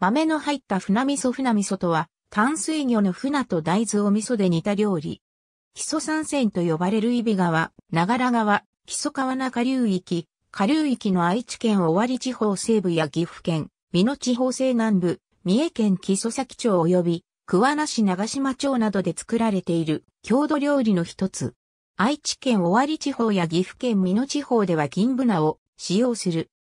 豆の入った船味噌船味噌とは、淡水魚の船と大豆を味噌で煮た料理。基礎山線と呼ばれる伊比川、長良川、基礎川中流域、下流域の愛知県尾張地方西部や岐阜県、美濃地方西南部、三重県木曽崎町及び、桑名市長島町などで作られている郷土料理の一つ。愛知県尾張地方や岐阜県美濃地方では銀ブナを使用する。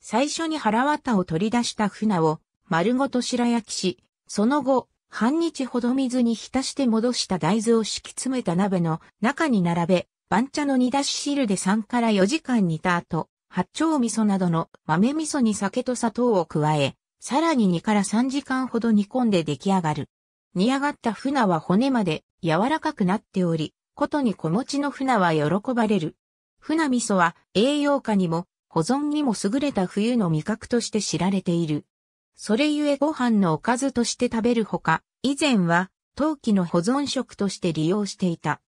最初に腹綿を取り出した船を丸ごと白焼きし、その後、半日ほど水に浸して戻した大豆を敷き詰めた鍋の中に並べ、番茶の煮出し汁で3から4時間煮た後、八丁味噌などの豆味噌に酒と砂糖を加え、さらに2から3時間ほど煮込んで出来上がる。煮上がった船は骨まで柔らかくなっており、ことに小持ちの船は喜ばれる。船味噌は栄養価にも保存にも優れた冬の味覚として知られている。それゆえご飯のおかずとして食べるほか、以前は陶器の保存食として利用していた。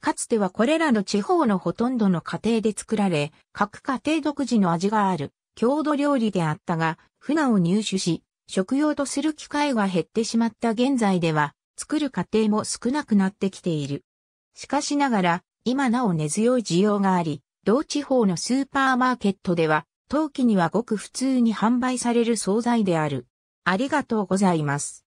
かつてはこれらの地方のほとんどの家庭で作られ、各家庭独自の味がある郷土料理であったが、船を入手し、食用とする機会が減ってしまった現在では、作る家庭も少なくなってきている。しかしながら、今なお根強い需要があり、同地方のスーパーマーケットでは、陶器にはごく普通に販売される惣菜である。ありがとうございます。